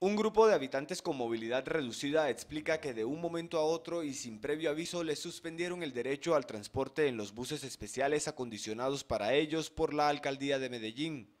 Un grupo de habitantes con movilidad reducida explica que de un momento a otro y sin previo aviso les suspendieron el derecho al transporte en los buses especiales acondicionados para ellos por la Alcaldía de Medellín.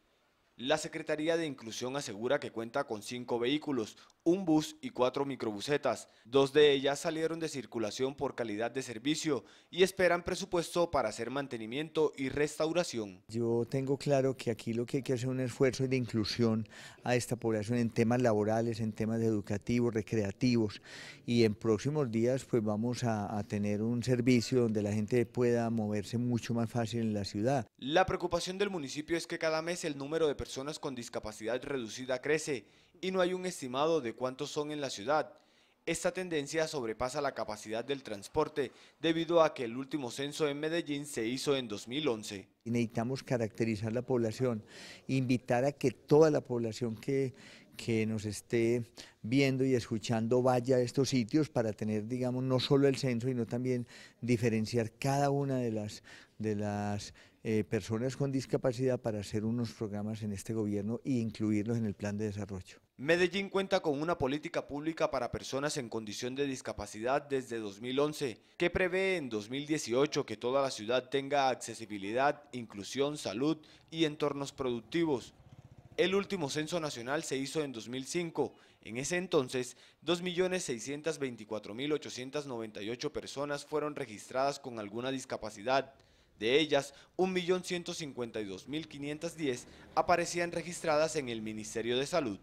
La Secretaría de Inclusión asegura que cuenta con cinco vehículos, un bus y cuatro microbusetas. Dos de ellas salieron de circulación por calidad de servicio y esperan presupuesto para hacer mantenimiento y restauración. Yo tengo claro que aquí lo que hay que hacer es un esfuerzo de inclusión a esta población en temas laborales, en temas educativos, recreativos y en próximos días pues vamos a, tener un servicio donde la gente pueda moverse mucho más fácil en la ciudad. La preocupación del municipio es que cada mes el número de personas personas con discapacidad reducida crece y no hay un estimado de cuántos son en la ciudad. Esta tendencia sobrepasa la capacidad del transporte debido a que el último censo en Medellín se hizo en 2011. Necesitamos caracterizar la población, invitar a que toda la población que que nos esté viendo y escuchando vaya a estos sitios para tener, digamos, no solo el censo, sino también diferenciar cada una de las, de las eh, personas con discapacidad para hacer unos programas en este gobierno e incluirlos en el plan de desarrollo. Medellín cuenta con una política pública para personas en condición de discapacidad desde 2011, que prevé en 2018 que toda la ciudad tenga accesibilidad, inclusión, salud y entornos productivos. El último censo nacional se hizo en 2005. En ese entonces, 2.624.898 personas fueron registradas con alguna discapacidad. De ellas, 1.152.510 aparecían registradas en el Ministerio de Salud.